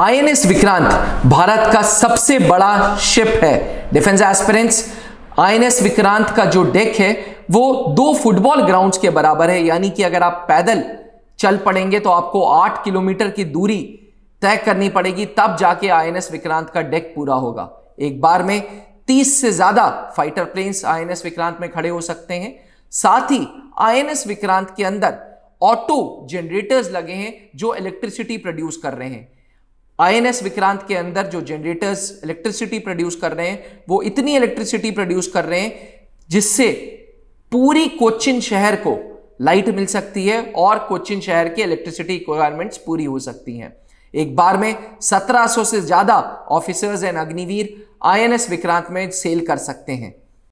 INS Vikrant Bharat का सबसे बड़ा शिप है डिफेंस एस्पिरेंट्स आईएनएस विक्रांत का जो डेक है वो दो फुटबॉल ग्राउंड्स के बराबर है यानी कि अगर आप पैदल चल पड़ेंगे तो आपको आठ किलोमीटर की दूरी तय करनी पड़ेगी तब जाके आईएनएस विक्रांत का डेक पूरा होगा एक बार में तीस से ज्यादा फाइटर प्लेन्स आईएनएस विक्रांत में खड़े हो सकते हैं साथ ही आईएनएस विक्रांत के अंदर ऑटो जनरेटर्स लगे हैं जो इलेक्ट्रिसिटी प्रोड्यूस कर रहे हैं आई विक्रांत के अंदर जो जनरेटर्स इलेक्ट्रिसिटी प्रोड्यूस कर रहे हैं वो इतनी इलेक्ट्रिसिटी प्रोड्यूस कर रहे हैं जिससे पूरी कोचिन शहर को लाइट मिल सकती है और कोचिन शहर की इलेक्ट्रिसिटी रिक्वायरमेंट्स पूरी हो सकती हैं एक बार में 1700 से ज़्यादा officers and Agniveer INS Vikrant में सेल कर सकते हैं